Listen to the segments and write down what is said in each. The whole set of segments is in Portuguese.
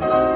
Bye.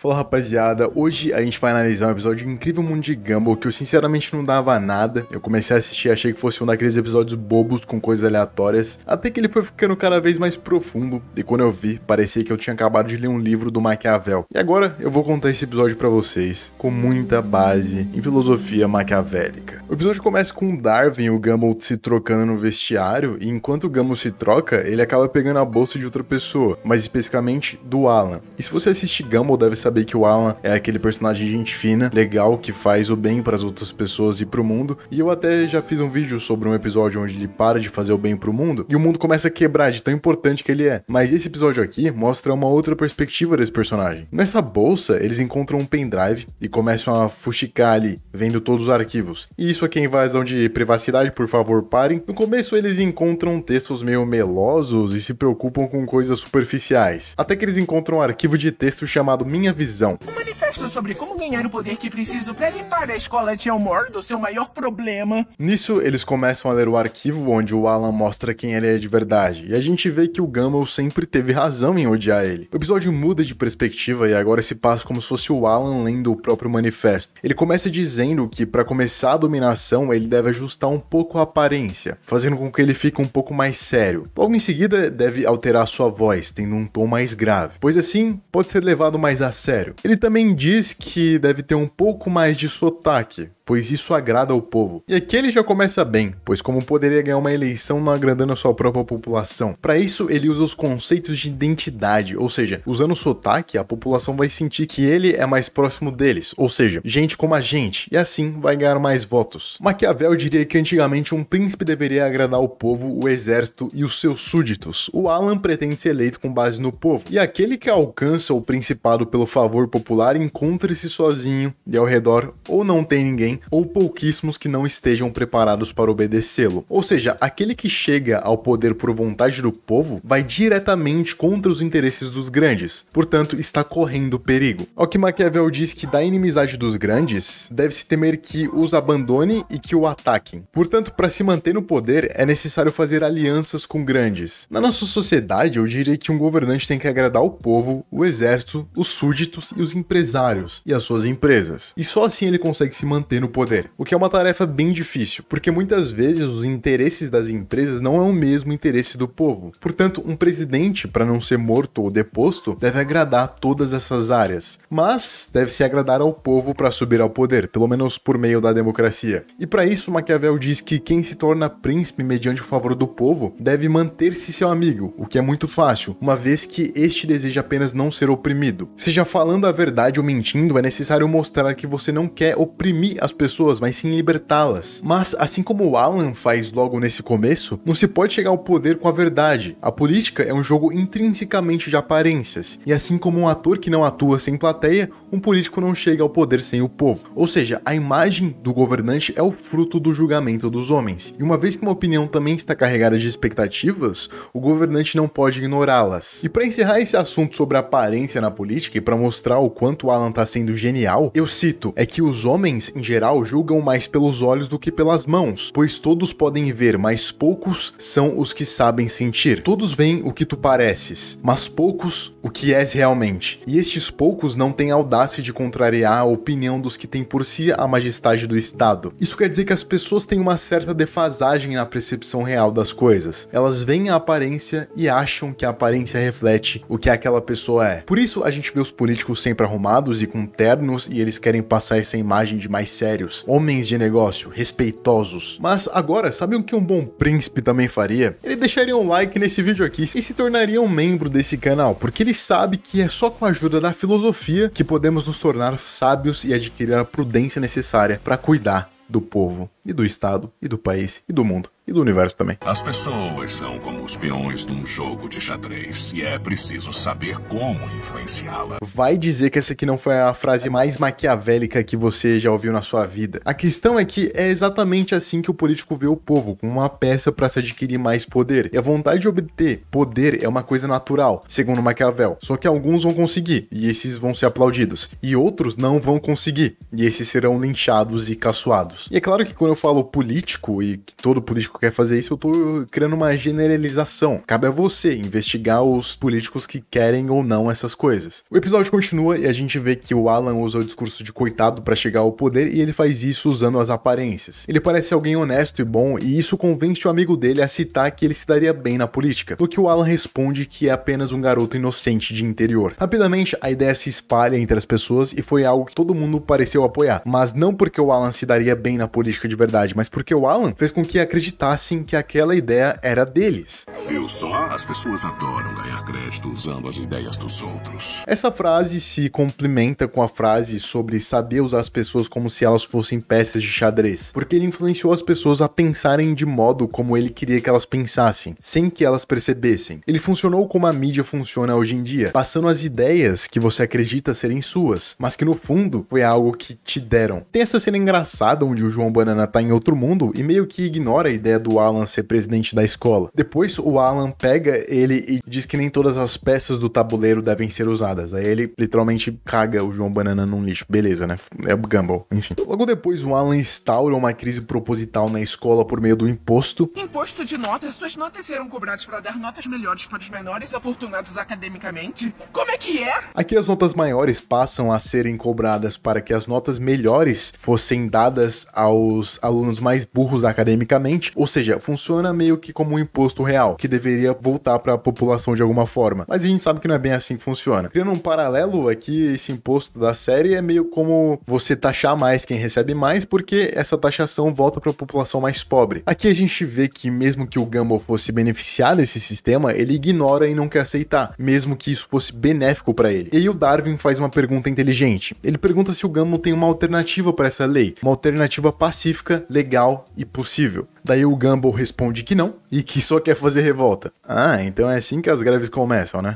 Fala rapaziada, hoje a gente vai analisar um episódio Incrível Mundo de Gumball que eu sinceramente não dava nada. Eu comecei a assistir e achei que fosse um daqueles episódios bobos com coisas aleatórias, até que ele foi ficando cada vez mais profundo, e quando eu vi, parecia que eu tinha acabado de ler um livro do Maquiavel. E agora eu vou contar esse episódio para vocês, com muita base em filosofia maquiavélica. O episódio começa com Darwin e o Gumball se trocando no vestiário, e enquanto o Gumball se troca, ele acaba pegando a bolsa de outra pessoa, mas especificamente do Alan. E se você assiste Gumball deve saber saber que o Alan é aquele personagem de gente fina, legal, que faz o bem para as outras pessoas e para o mundo. E eu até já fiz um vídeo sobre um episódio onde ele para de fazer o bem para o mundo e o mundo começa a quebrar de tão importante que ele é. Mas esse episódio aqui mostra uma outra perspectiva desse personagem. Nessa bolsa, eles encontram um pendrive e começam a fuxicar ali, vendo todos os arquivos. E isso aqui é invasão de privacidade, por favor, parem. No começo, eles encontram textos meio melosos e se preocupam com coisas superficiais. Até que eles encontram um arquivo de texto chamado Minha visão. Um manifesto sobre como ganhar o poder que preciso para limpar a escola de Elmore do seu maior problema. Nisso, eles começam a ler o arquivo onde o Alan mostra quem ele é de verdade, e a gente vê que o Gumball sempre teve razão em odiar ele. O episódio muda de perspectiva e agora se passa como se fosse o Alan lendo o próprio manifesto. Ele começa dizendo que para começar a dominação, ele deve ajustar um pouco a aparência, fazendo com que ele fique um pouco mais sério. Logo em seguida, deve alterar sua voz, tendo um tom mais grave, pois assim pode ser levado mais a sério sério. Ele também diz que deve ter um pouco mais de sotaque, pois isso agrada ao povo. E aqui ele já começa bem, pois como poderia ganhar uma eleição não agradando a sua própria população? Para isso, ele usa os conceitos de identidade, ou seja, usando o sotaque, a população vai sentir que ele é mais próximo deles, ou seja, gente como a gente, e assim vai ganhar mais votos. Maquiavel diria que antigamente um príncipe deveria agradar o povo, o exército e os seus súditos. O Alan pretende ser eleito com base no povo, e aquele que alcança o principado pelo favor popular encontra-se sozinho e ao redor ou não tem ninguém ou pouquíssimos que não estejam preparados para obedecê-lo. Ou seja, aquele que chega ao poder por vontade do povo vai diretamente contra os interesses dos grandes, portanto, está correndo perigo. Ao que Maquiavel diz que da inimizade dos grandes, deve-se temer que os abandone e que o ataquem. Portanto, para se manter no poder, é necessário fazer alianças com grandes. Na nossa sociedade, eu diria que um governante tem que agradar o povo, o exército, os súditos e os empresários e as suas empresas. E só assim ele consegue se manter no poder, o que é uma tarefa bem difícil, porque muitas vezes os interesses das empresas não é o mesmo interesse do povo. Portanto, um presidente, para não ser morto ou deposto, deve agradar todas essas áreas, mas deve se agradar ao povo para subir ao poder, pelo menos por meio da democracia. E para isso, Maquiavel diz que quem se torna príncipe mediante o favor do povo deve manter-se seu amigo, o que é muito fácil, uma vez que este deseja apenas não ser oprimido. Seja falando a verdade ou mentindo, é necessário mostrar que você não quer oprimir a as pessoas, mas sim libertá-las. Mas, assim como o Alan faz logo nesse começo, não se pode chegar ao poder com a verdade. A política é um jogo intrinsecamente de aparências, e assim como um ator que não atua sem plateia, um político não chega ao poder sem o povo. Ou seja, a imagem do governante é o fruto do julgamento dos homens. E uma vez que uma opinião também está carregada de expectativas, o governante não pode ignorá-las. E para encerrar esse assunto sobre aparência na política e para mostrar o quanto o Alan está sendo genial, eu cito: é que os homens em geral geral julgam mais pelos olhos do que pelas mãos, pois todos podem ver, mas poucos são os que sabem sentir. Todos veem o que tu pareces, mas poucos o que és realmente. E estes poucos não têm audácia de contrariar a opinião dos que têm por si a majestade do Estado. Isso quer dizer que as pessoas têm uma certa defasagem na percepção real das coisas. Elas veem a aparência e acham que a aparência reflete o que aquela pessoa é. Por isso a gente vê os políticos sempre arrumados e com ternos e eles querem passar essa imagem de mais sério sérios, homens de negócio, respeitosos. Mas agora, sabe o que um bom príncipe também faria? Ele deixaria um like nesse vídeo aqui e se tornaria um membro desse canal, porque ele sabe que é só com a ajuda da filosofia que podemos nos tornar sábios e adquirir a prudência necessária para cuidar do povo e do Estado, e do país, e do mundo, e do universo também. As pessoas são como os peões num jogo de xadrez, e é preciso saber como influenciá-la. Vai dizer que essa aqui não foi a frase mais maquiavélica que você já ouviu na sua vida. A questão é que é exatamente assim que o político vê o povo, como uma peça para se adquirir mais poder. E a vontade de obter poder é uma coisa natural, segundo Maquiavel. Só que alguns vão conseguir, e esses vão ser aplaudidos, e outros não vão conseguir, e esses serão linchados e caçoados. E é claro que quando eu falo político e que todo político quer fazer isso, eu tô criando uma generalização. Cabe a você investigar os políticos que querem ou não essas coisas. O episódio continua e a gente vê que o Alan usa o discurso de coitado para chegar ao poder e ele faz isso usando as aparências. Ele parece alguém honesto e bom e isso convence o amigo dele a citar que ele se daria bem na política. Do que o Alan responde que é apenas um garoto inocente de interior. Rapidamente, a ideia se espalha entre as pessoas e foi algo que todo mundo pareceu apoiar, mas não porque o Alan se daria bem na política de verdade, mas porque o Alan fez com que acreditassem que aquela ideia era deles. Eu só? As pessoas adoram ganhar crédito usando as ideias dos outros. Essa frase se complementa com a frase sobre saber usar as pessoas como se elas fossem peças de xadrez, porque ele influenciou as pessoas a pensarem de modo como ele queria que elas pensassem, sem que elas percebessem. Ele funcionou como a mídia funciona hoje em dia, passando as ideias que você acredita serem suas, mas que no fundo foi algo que te deram. Tem essa cena engraçada onde o João Banana tá em outro mundo e meio que ignora a ideia do Alan ser presidente da escola. Depois o Alan pega ele e diz que nem todas as peças do tabuleiro devem ser usadas. Aí ele literalmente caga o João Banana num lixo. Beleza, né? É o Gumball, enfim. Logo depois o Alan instaura uma crise proposital na escola por meio do imposto. Imposto de notas, suas notas serão cobradas para dar notas melhores para os menores afortunados academicamente? Como é que é? Aqui as notas maiores passam a serem cobradas para que as notas melhores fossem dadas aos alunos mais burros academicamente, ou seja, funciona meio que como um imposto real, que deveria voltar para a população de alguma forma. Mas a gente sabe que não é bem assim que funciona. Criando um paralelo aqui, esse imposto da série é meio como você taxar mais quem recebe mais, porque essa taxação volta para a população mais pobre. Aqui a gente vê que mesmo que o Gumball fosse beneficiar desse sistema, ele ignora e não quer aceitar, mesmo que isso fosse benéfico para ele. E aí o Darwin faz uma pergunta inteligente. Ele pergunta se o Gumball tem uma alternativa para essa lei, uma alternativa pacífica legal e possível. Daí o Gumball responde que não e que só quer fazer revolta. Ah, então é assim que as greves começam, né?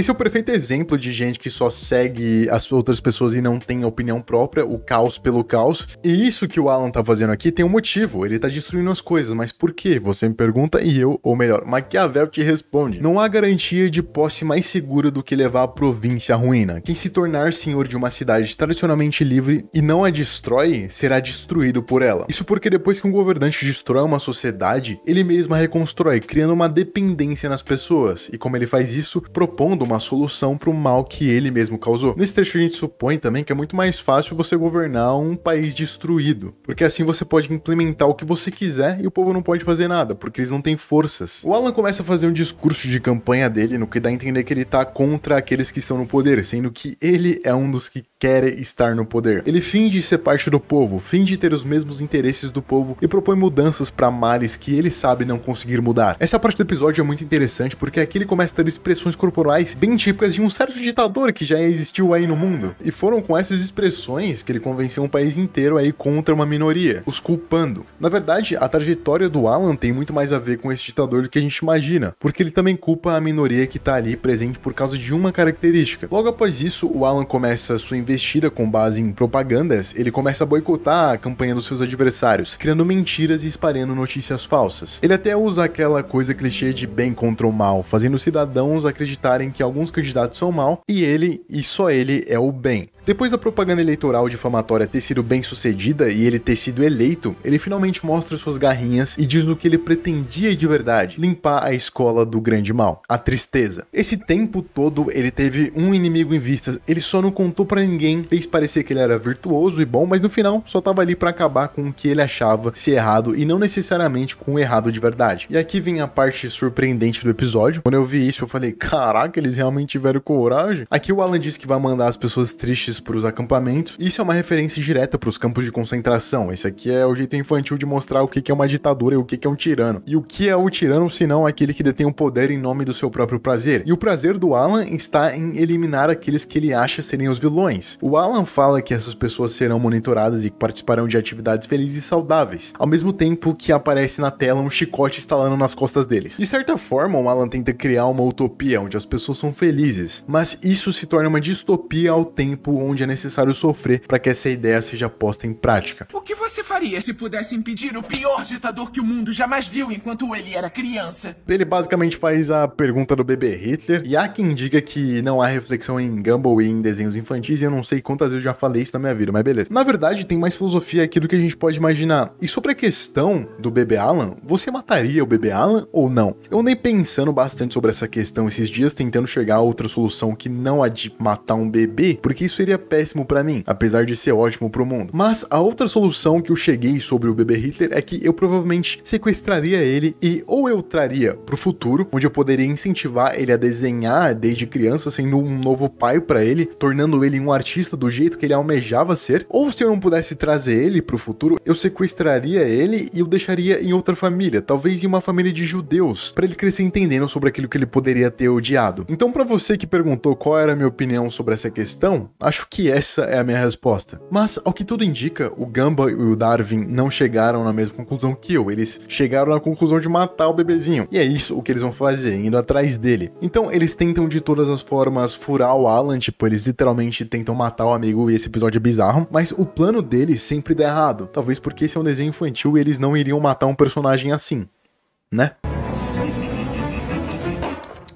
Esse é o perfeito exemplo de gente que só segue as outras pessoas e não tem opinião própria, o caos pelo caos. E isso que o Alan tá fazendo aqui tem um motivo, ele tá destruindo as coisas, mas por quê? Você me pergunta e eu, ou melhor, Maquiavel te responde. Não há garantia de posse mais segura do que levar a província à ruína. Quem se tornar senhor de uma cidade tradicionalmente livre e não a destrói, será destruído por ela. Isso porque depois que um governante destrói uma sociedade, ele mesmo a reconstrói, criando uma dependência nas pessoas. E como ele faz isso? Propondo uma solução para o mal que ele mesmo causou. Nesse trecho a gente supõe também que é muito mais fácil você governar um país destruído, porque assim você pode implementar o que você quiser e o povo não pode fazer nada, porque eles não têm forças. O Alan começa a fazer um discurso de campanha dele no que dá a entender que ele tá contra aqueles que estão no poder, sendo que ele é um dos que querem estar no poder. Ele finge ser parte do povo, finge ter os mesmos interesses do povo e propõe mudanças para males que ele sabe não conseguir mudar. Essa parte do episódio é muito interessante porque aqui ele começa a ter expressões corporais bem típicas de um certo ditador que já existiu aí no mundo. E foram com essas expressões que ele convenceu um país inteiro aí contra uma minoria, os culpando. Na verdade, a trajetória do Alan tem muito mais a ver com esse ditador do que a gente imagina, porque ele também culpa a minoria que tá ali presente por causa de uma característica. Logo após isso, o Alan começa sua investigação investida com base em propagandas, ele começa a boicotar a campanha dos seus adversários, criando mentiras e espalhando notícias falsas. Ele até usa aquela coisa clichê de bem contra o mal, fazendo cidadãos acreditarem que alguns candidatos são mal e ele e só ele é o bem. Depois da propaganda eleitoral difamatória ter sido bem sucedida e ele ter sido eleito, ele finalmente mostra suas garrinhas e diz o que ele pretendia de verdade: limpar a escola do grande mal, a tristeza. Esse tempo todo ele teve um inimigo em vista. ele só não contou para ninguém, fez parecer que ele era virtuoso e bom, mas no final só tava ali para acabar com o que ele achava ser errado e não necessariamente com o errado de verdade. E aqui vem a parte surpreendente do episódio. Quando eu vi isso, eu falei: caraca, eles realmente tiveram coragem. Aqui o Alan diz que vai mandar as pessoas tristes testes para os acampamentos. Isso é uma referência direta para os campos de concentração. Esse aqui é o jeito infantil de mostrar o que é uma ditadura e o que é um tirano. E o que é o tirano se não aquele que detém o poder em nome do seu próprio prazer? E o prazer do Alan está em eliminar aqueles que ele acha serem os vilões. O Alan fala que essas pessoas serão monitoradas e participarão de atividades felizes e saudáveis, ao mesmo tempo que aparece na tela um chicote estalando nas costas deles. De certa forma, o Alan tenta criar uma utopia onde as pessoas são felizes, mas isso se torna uma distopia ao tempo onde é necessário sofrer para que essa ideia seja posta em prática. O que você faria se pudesse impedir o pior ditador que o mundo jamais viu enquanto ele era criança? Ele basicamente faz a pergunta do bebê Hitler, e há quem diga que não há reflexão em Gumball e em desenhos infantis, e eu não sei quantas vezes eu já falei isso na minha vida, mas beleza. Na verdade, tem mais filosofia aqui do que a gente pode imaginar. E sobre a questão do bebê Alan, você mataria o bebê Alan ou não? Eu nem pensando bastante sobre essa questão esses dias, tentando chegar a outra solução que não a de matar um bebê, porque isso seria seria péssimo para mim, apesar de ser ótimo para o mundo. Mas a outra solução que eu cheguei sobre o bebê Hitler é que eu provavelmente sequestraria ele e ou eu traria para o futuro, onde eu poderia incentivar ele a desenhar desde criança, sendo um novo pai para ele, tornando ele um artista do jeito que ele almejava ser, ou se eu não pudesse trazer ele para o futuro, eu sequestraria ele e o deixaria em outra família, talvez em uma família de judeus, para ele crescer entendendo sobre aquilo que ele poderia ter odiado. Então, para você que perguntou qual era a minha opinião sobre essa questão, acho acho que essa é a minha resposta. Mas, ao que tudo indica, o Gamba e o Darwin não chegaram na mesma conclusão que eu. Eles chegaram na conclusão de matar o bebezinho. E é isso o que eles vão fazer, indo atrás dele. Então, eles tentam de todas as formas furar o Alan, tipo, eles literalmente tentam matar o amigo e esse episódio é bizarro. Mas o plano dele sempre dá errado. Talvez porque esse é um desenho infantil e eles não iriam matar um personagem assim. Né?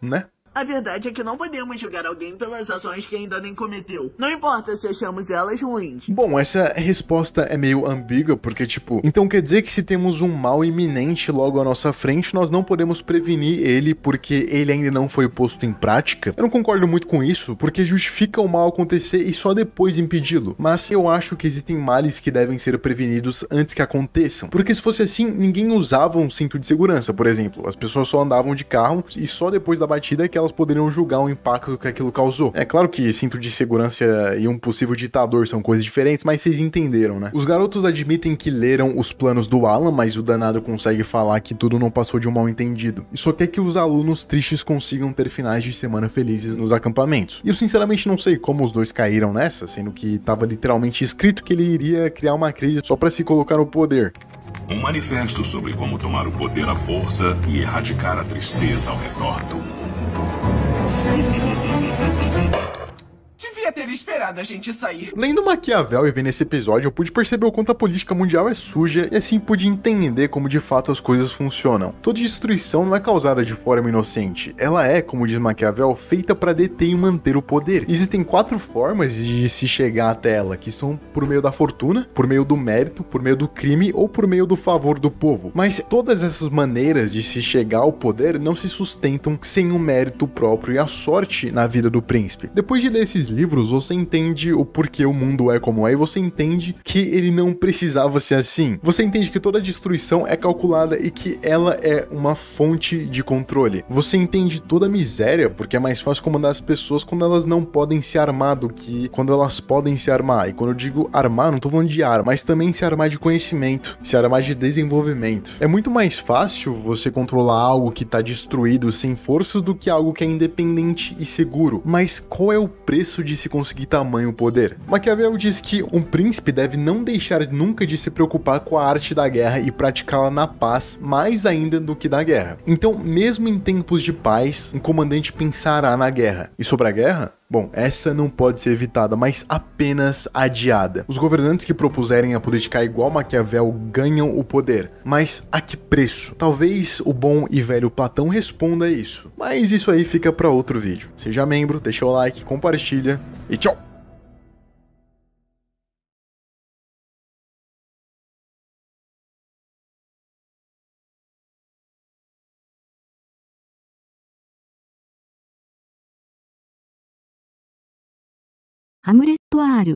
Né? A verdade é que não podemos julgar alguém pelas ações que ainda nem cometeu. Não importa se achamos elas ruins. Bom, essa resposta é meio ambígua, porque, tipo, então quer dizer que se temos um mal iminente logo à nossa frente, nós não podemos prevenir ele porque ele ainda não foi posto em prática? Eu não concordo muito com isso, porque justifica o mal acontecer e só depois impedi-lo. Mas eu acho que existem males que devem ser prevenidos antes que aconteçam. Porque se fosse assim, ninguém usava um cinto de segurança, por exemplo. As pessoas só andavam de carro e só depois da batida que elas elas poderiam julgar o impacto que aquilo causou. É claro que cinto de segurança e um possível ditador são coisas diferentes, mas vocês entenderam, né? Os garotos admitem que leram os planos do Alan, mas o danado consegue falar que tudo não passou de um mal entendido. E só quer que os alunos tristes consigam ter finais de semana felizes nos acampamentos. E eu sinceramente não sei como os dois caíram nessa, sendo que estava literalmente escrito que ele iria criar uma crise só para se colocar no poder. Um manifesto sobre como tomar o poder à força e erradicar a tristeza ao redor do mundo. Thank you. deveria ter esperado a gente sair. Lendo Maquiavel e vendo esse episódio, eu pude perceber o quanto a política mundial é suja e assim pude entender como de fato as coisas funcionam. Toda destruição não é causada de forma inocente, ela é, como diz Maquiavel, feita para deter e manter o poder. Existem quatro formas de se chegar até ela, que são por meio da fortuna, por meio do mérito, por meio do crime ou por meio do favor do povo. Mas todas essas maneiras de se chegar ao poder não se sustentam sem o mérito próprio e a sorte na vida do príncipe. Depois de ler esses livros, você entende o porquê o mundo é como é e você entende que ele não precisava ser assim. Você entende que toda destruição é calculada e que ela é uma fonte de controle. Você entende toda a miséria porque é mais fácil comandar as pessoas quando elas não podem se armar do que quando elas podem se armar. E quando eu digo armar, não tô falando de arma, mas também se armar de conhecimento, se armar de desenvolvimento. É muito mais fácil você controlar algo que tá destruído sem forças do que algo que é independente e seguro. Mas qual é o preço de se se conseguir tamanho poder. Maquiavel diz que um príncipe deve não deixar nunca de se preocupar com a arte da guerra e praticá-la na paz mais ainda do que na guerra. Então, mesmo em tempos de paz, um comandante pensará na guerra. E sobre a guerra? Bom, essa não pode ser evitada, mas apenas adiada. Os governantes que propuserem a política igual Maquiavel ganham o poder, mas a que preço? Talvez o bom e velho Platão responda isso, mas isso aí fica para outro vídeo. Seja membro, deixa o like, compartilha e tchau! アムレット・アール